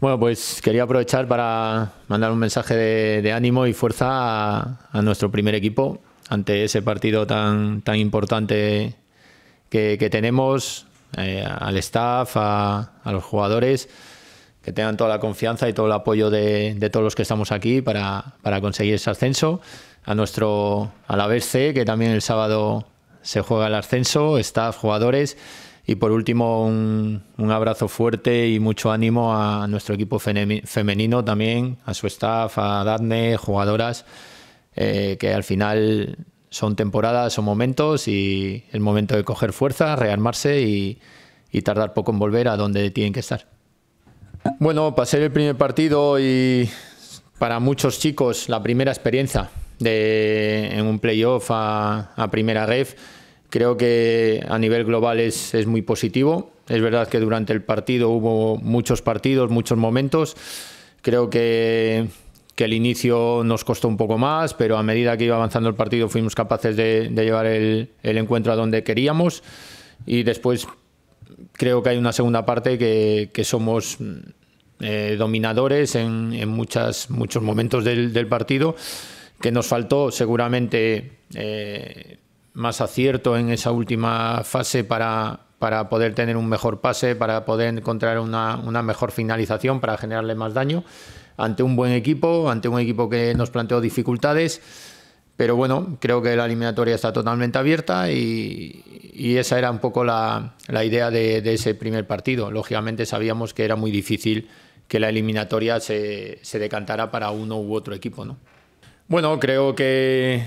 Bueno, pues quería aprovechar para mandar un mensaje de, ánimo y fuerza a, nuestro primer equipo ante ese partido tan, tan importante que, tenemos, eh, al staff, a, los jugadores, que tengan toda la confianza y todo el apoyo de, todos los que estamos aquí para, conseguir ese ascenso. A nuestro a la C, que también el sábado se juega el ascenso, staff, jugadores y por último, un, abrazo fuerte y mucho ánimo a nuestro equipo femenino también, a su staff, a Daphne, jugadoras, eh, que al final son temporadas, son momentos y el momento de coger fuerza, rearmarse y, tardar poco en volver a donde tienen que estar. Bueno, pasé el primer partido y para muchos chicos la primera experiencia de, en un playoff a, a primera ref Creo que a nivel global es, es muy positivo. Es verdad que durante el partido hubo muchos partidos, muchos momentos. Creo que, que el inicio nos costó un poco más, pero a medida que iba avanzando el partido fuimos capaces de, llevar el, el, encuentro a donde queríamos. Y después creo que hay una segunda parte que, que somos eh, dominadores en, en, muchas, muchos momentos del, del partido que nos faltó seguramente eh, más acierto en esa última fase para, para poder tener un mejor pase, para poder encontrar una, una, mejor finalización, para generarle más daño ante un buen equipo, ante un equipo que nos planteó dificultades. Pero bueno, creo que la eliminatoria está totalmente abierta y, y esa era un poco la, la idea de, ese primer partido. Lógicamente sabíamos que era muy difícil que la eliminatoria se, se decantara para uno u otro equipo. ¿no? Bueno, creo que,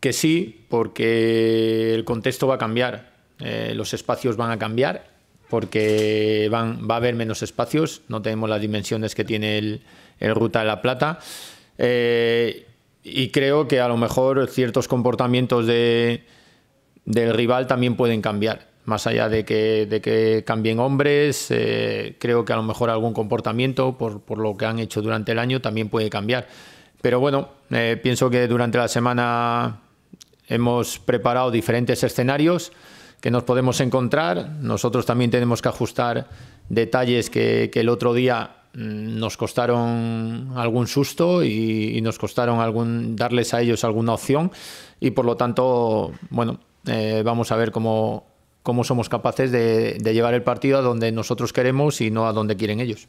que sí, porque el contexto va a cambiar, eh, los espacios van a cambiar, porque van, va a haber menos espacios, no tenemos las dimensiones que tiene el, Ruta de la Plata. Eh, y creo que a lo mejor ciertos comportamientos del rival también pueden cambiar. Más allá de que, cambien hombres, eh, creo que a lo mejor algún comportamiento, por, lo que han hecho durante el año, también puede cambiar. Pero bueno, pienso que durante la semana Hemos preparado diferentes escenarios que nos podemos encontrar. Nosotros también tenemos que ajustar detalles que, el otro día mm, nos costaron algún susto y, nos costaron darles a ellos alguna opción y por lo tanto, bueno, eh, vamos a ver cómo, somos capaces de, de llevar el partido a donde nosotros queremos y no a donde quieren ellos.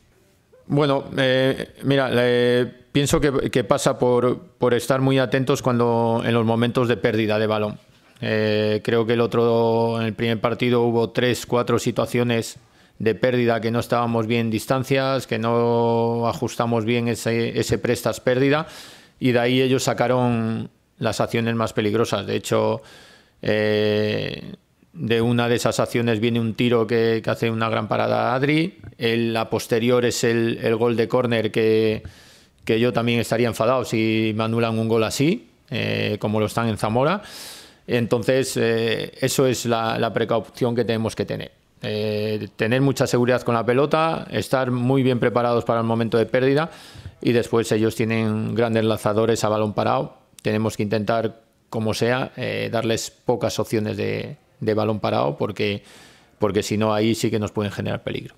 Bueno, eh, mira, eh, pienso que, pasa por, estar muy atentos cuando en los momentos de pérdida de balón. Eh, creo que el otro, en el primer partido hubo tres, cuatro situaciones de pérdida que no estábamos bien distancias, que no ajustamos bien ese, prestas pérdida y de ahí ellos sacaron las acciones más peligrosas. De hecho, eh, de una de esas acciones viene un tiro que, hace una gran parada a Adri. la posterior es el, gol de córner que, yo también estaría enfadado si me anulan un gol así, eh, como lo están en Zamora. Entonces, eh, eso es la, precaución que tenemos que tener. Eh, tener mucha seguridad con la pelota, estar muy bien preparados para el momento de pérdida y después ellos tienen grandes lanzadores a balón parado. Tenemos que intentar, como sea, darles pocas opciones de, de balón parado porque, porque si no ahí sí que nos pueden generar peligro.